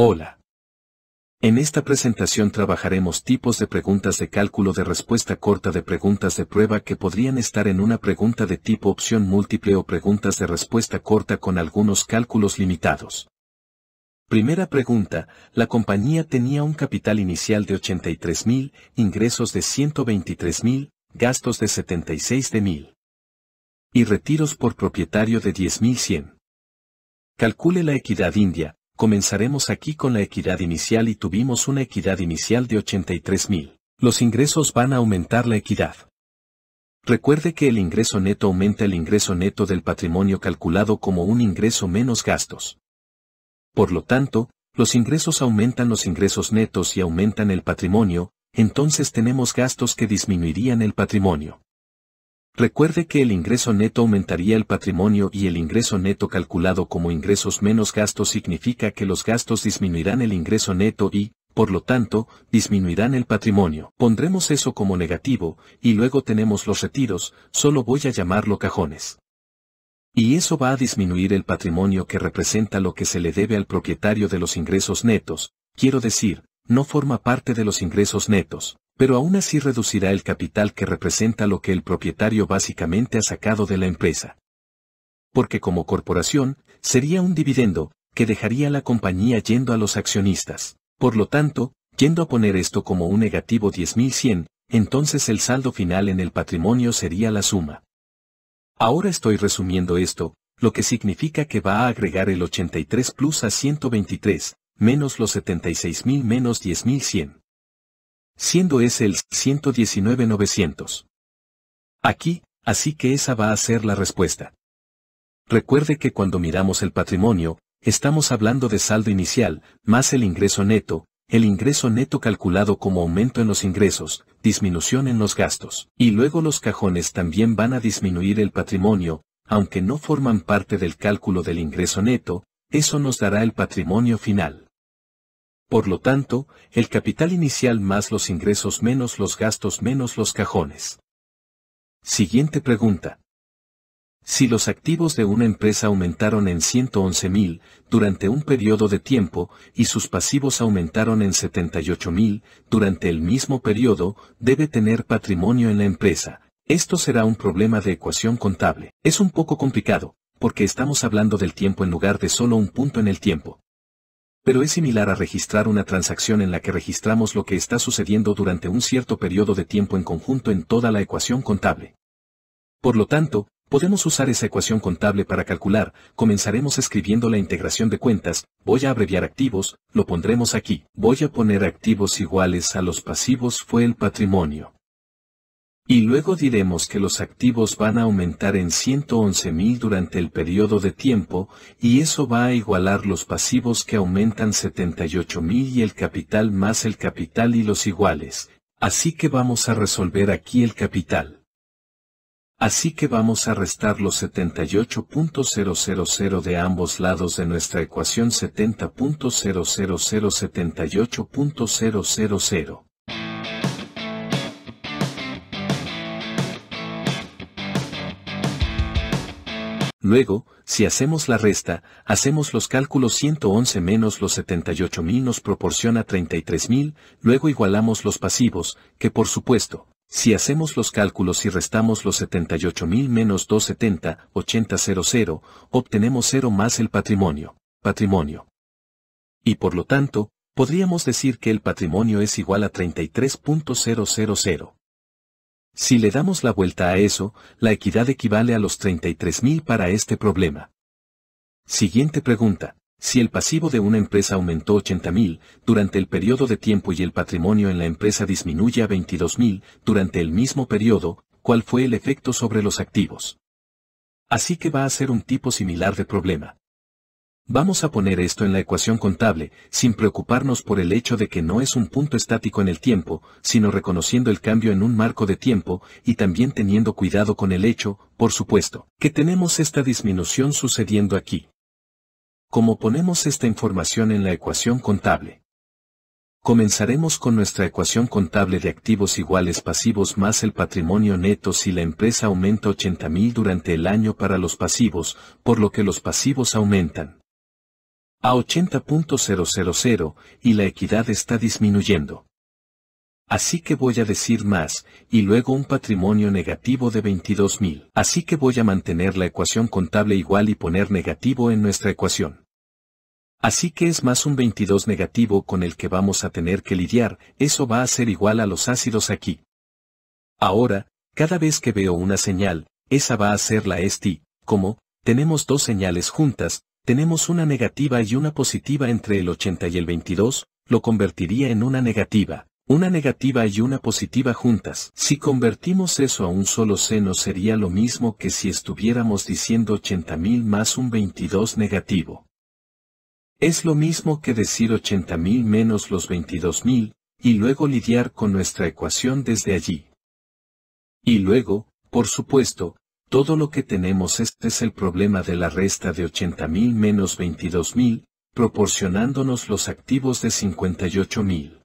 Hola. En esta presentación trabajaremos tipos de preguntas de cálculo de respuesta corta de preguntas de prueba que podrían estar en una pregunta de tipo opción múltiple o preguntas de respuesta corta con algunos cálculos limitados. Primera pregunta, la compañía tenía un capital inicial de 83.000, ingresos de 123.000, gastos de 76.000 y retiros por propietario de 10.100. Calcule la equidad india, comenzaremos aquí con la equidad inicial y tuvimos una equidad inicial de 83.000. Los ingresos van a aumentar la equidad. Recuerde que el ingreso neto aumenta el ingreso neto del patrimonio calculado como un ingreso menos gastos. Por lo tanto, los ingresos aumentan los ingresos netos y aumentan el patrimonio, entonces tenemos gastos que disminuirían el patrimonio. Recuerde que el ingreso neto aumentaría el patrimonio y el ingreso neto calculado como ingresos menos gastos significa que los gastos disminuirán el ingreso neto y, por lo tanto, disminuirán el patrimonio. Pondremos eso como negativo, y luego tenemos los retiros, solo voy a llamarlo cajones. Y eso va a disminuir el patrimonio que representa lo que se le debe al propietario de los ingresos netos, quiero decir, no forma parte de los ingresos netos, pero aún así reducirá el capital que representa lo que el propietario básicamente ha sacado de la empresa. Porque como corporación, sería un dividendo, que dejaría la compañía yendo a los accionistas. Por lo tanto, yendo a poner esto como un negativo 10.100, entonces el saldo final en el patrimonio sería la suma. Ahora estoy resumiendo esto, lo que significa que va a agregar el 83 plus a 123, menos los 76.000 menos 10.100 siendo ese el 119.900. Aquí, así que esa va a ser la respuesta. Recuerde que cuando miramos el patrimonio, estamos hablando de saldo inicial, más el ingreso neto, el ingreso neto calculado como aumento en los ingresos, disminución en los gastos. Y luego los cajones también van a disminuir el patrimonio, aunque no forman parte del cálculo del ingreso neto, eso nos dará el patrimonio final. Por lo tanto, el capital inicial más los ingresos menos los gastos menos los cajones. Siguiente pregunta. Si los activos de una empresa aumentaron en 111.000 durante un periodo de tiempo y sus pasivos aumentaron en 78.000 durante el mismo periodo, debe tener patrimonio en la empresa. Esto será un problema de ecuación contable. Es un poco complicado, porque estamos hablando del tiempo en lugar de solo un punto en el tiempo pero es similar a registrar una transacción en la que registramos lo que está sucediendo durante un cierto periodo de tiempo en conjunto en toda la ecuación contable. Por lo tanto, podemos usar esa ecuación contable para calcular, comenzaremos escribiendo la integración de cuentas, voy a abreviar activos, lo pondremos aquí, voy a poner activos iguales a los pasivos fue el patrimonio. Y luego diremos que los activos van a aumentar en 111.000 durante el periodo de tiempo, y eso va a igualar los pasivos que aumentan 78.000 y el capital más el capital y los iguales. Así que vamos a resolver aquí el capital. Así que vamos a restar los 78.000 de ambos lados de nuestra ecuación 70.00078.000. Luego, si hacemos la resta, hacemos los cálculos 111 menos los 78.000 nos proporciona 33.000, luego igualamos los pasivos, que por supuesto, si hacemos los cálculos y restamos los 78.000 menos 270, 8000, obtenemos 0 más el patrimonio. Patrimonio. Y por lo tanto, podríamos decir que el patrimonio es igual a 33.000. Si le damos la vuelta a eso, la equidad equivale a los 33.000 para este problema. Siguiente pregunta. Si el pasivo de una empresa aumentó 80.000 durante el periodo de tiempo y el patrimonio en la empresa disminuye a 22.000 durante el mismo periodo, ¿cuál fue el efecto sobre los activos? Así que va a ser un tipo similar de problema. Vamos a poner esto en la ecuación contable, sin preocuparnos por el hecho de que no es un punto estático en el tiempo, sino reconociendo el cambio en un marco de tiempo, y también teniendo cuidado con el hecho, por supuesto, que tenemos esta disminución sucediendo aquí. ¿Cómo ponemos esta información en la ecuación contable? Comenzaremos con nuestra ecuación contable de activos iguales pasivos más el patrimonio neto si la empresa aumenta 80.000 durante el año para los pasivos, por lo que los pasivos aumentan a 80.000 y la equidad está disminuyendo. Así que voy a decir más, y luego un patrimonio negativo de 22.000. Así que voy a mantener la ecuación contable igual y poner negativo en nuestra ecuación. Así que es más un 22 negativo con el que vamos a tener que lidiar, eso va a ser igual a los ácidos aquí. Ahora, cada vez que veo una señal, esa va a ser la STI, como, tenemos dos señales juntas, tenemos una negativa y una positiva entre el 80 y el 22, lo convertiría en una negativa, una negativa y una positiva juntas. Si convertimos eso a un solo seno sería lo mismo que si estuviéramos diciendo 80.000 más un 22 negativo. Es lo mismo que decir 80.000 menos los 22.000, y luego lidiar con nuestra ecuación desde allí. Y luego, por supuesto, todo lo que tenemos este es el problema de la resta de 80.000 menos 22.000, proporcionándonos los activos de 58.000.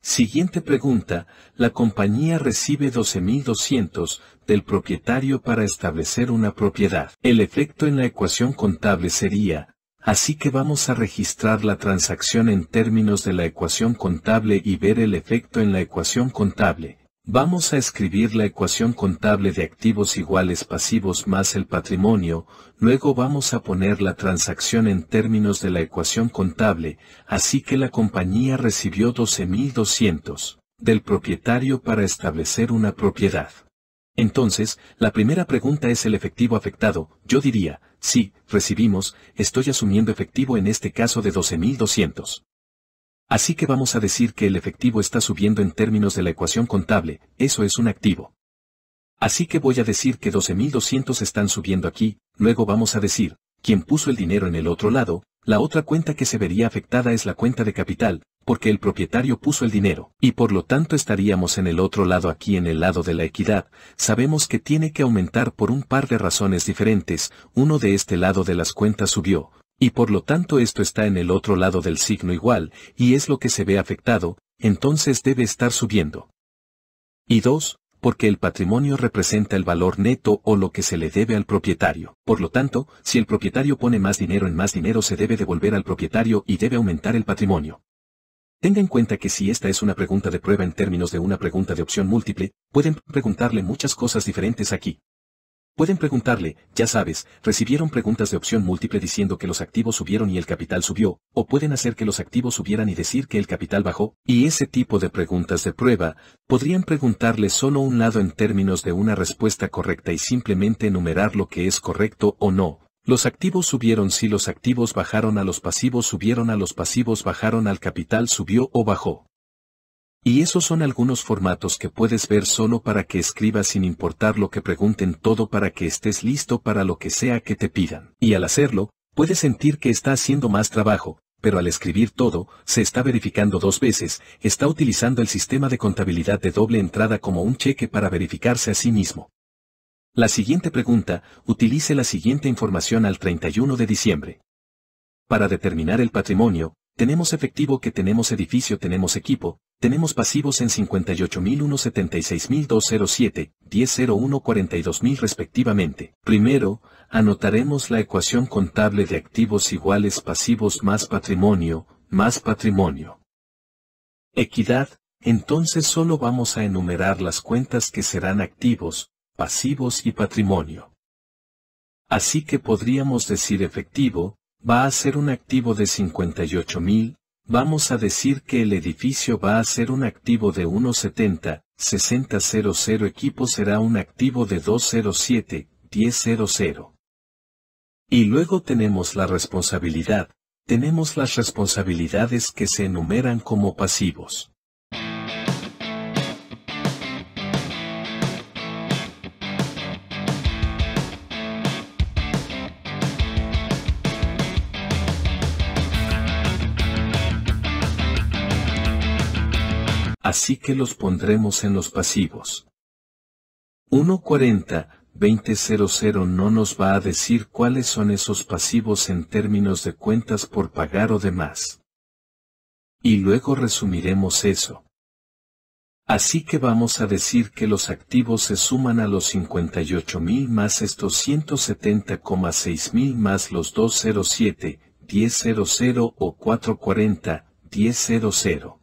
Siguiente pregunta, la compañía recibe 12.200 del propietario para establecer una propiedad. El efecto en la ecuación contable sería, así que vamos a registrar la transacción en términos de la ecuación contable y ver el efecto en la ecuación contable, Vamos a escribir la ecuación contable de activos iguales pasivos más el patrimonio, luego vamos a poner la transacción en términos de la ecuación contable, así que la compañía recibió 12.200 del propietario para establecer una propiedad. Entonces, la primera pregunta es el efectivo afectado, yo diría, sí, recibimos, estoy asumiendo efectivo en este caso de 12.200. Así que vamos a decir que el efectivo está subiendo en términos de la ecuación contable, eso es un activo. Así que voy a decir que 12.200 están subiendo aquí, luego vamos a decir, quien puso el dinero en el otro lado, la otra cuenta que se vería afectada es la cuenta de capital, porque el propietario puso el dinero, y por lo tanto estaríamos en el otro lado aquí en el lado de la equidad, sabemos que tiene que aumentar por un par de razones diferentes, uno de este lado de las cuentas subió, y por lo tanto esto está en el otro lado del signo igual, y es lo que se ve afectado, entonces debe estar subiendo. Y dos, Porque el patrimonio representa el valor neto o lo que se le debe al propietario. Por lo tanto, si el propietario pone más dinero en más dinero se debe devolver al propietario y debe aumentar el patrimonio. Tenga en cuenta que si esta es una pregunta de prueba en términos de una pregunta de opción múltiple, pueden preguntarle muchas cosas diferentes aquí. Pueden preguntarle, ya sabes, recibieron preguntas de opción múltiple diciendo que los activos subieron y el capital subió, o pueden hacer que los activos subieran y decir que el capital bajó, y ese tipo de preguntas de prueba, podrían preguntarle solo un lado en términos de una respuesta correcta y simplemente enumerar lo que es correcto o no. Los activos subieron si los activos bajaron a los pasivos subieron a los pasivos bajaron al capital subió o bajó. Y esos son algunos formatos que puedes ver solo para que escribas sin importar lo que pregunten todo para que estés listo para lo que sea que te pidan. Y al hacerlo, puedes sentir que está haciendo más trabajo, pero al escribir todo, se está verificando dos veces, está utilizando el sistema de contabilidad de doble entrada como un cheque para verificarse a sí mismo. La siguiente pregunta, utilice la siguiente información al 31 de diciembre. Para determinar el patrimonio, tenemos efectivo que tenemos edificio tenemos equipo, tenemos pasivos en 58.176.207, 10.01.42.000 respectivamente. Primero, anotaremos la ecuación contable de activos iguales pasivos más patrimonio, más patrimonio. Equidad, entonces solo vamos a enumerar las cuentas que serán activos, pasivos y patrimonio. Así que podríamos decir efectivo, va a ser un activo de 58.000, vamos a decir que el edificio va a ser un activo de 170, 6000 equipo será un activo de 207, 1000. Y luego tenemos la responsabilidad, tenemos las responsabilidades que se enumeran como pasivos. así que los pondremos en los pasivos. 140 no nos va a decir cuáles son esos pasivos en términos de cuentas por pagar o demás. Y luego resumiremos eso. Así que vamos a decir que los activos se suman a los 58.000 más estos 170,6.000 más los 207, 10.00 o 440, 10.00.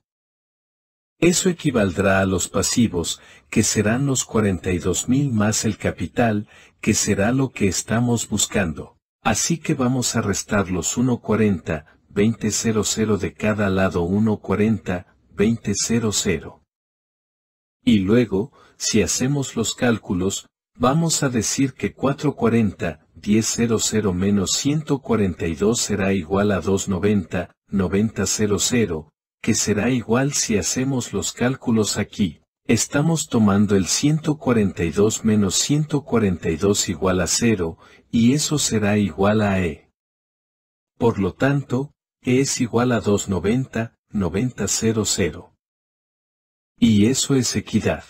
Eso equivaldrá a los pasivos, que serán los 42.000 más el capital, que será lo que estamos buscando. Así que vamos a restar los 140, 2000 de cada lado 140, 2000. Y luego, si hacemos los cálculos, vamos a decir que 440, 1000 menos 142 será igual a 290, 9000 que será igual si hacemos los cálculos aquí. Estamos tomando el 142 menos 142 igual a 0, y eso será igual a E. Por lo tanto, E es igual a 290, 9000. Y eso es equidad.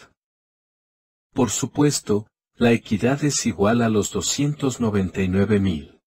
Por supuesto, la equidad es igual a los 299.000.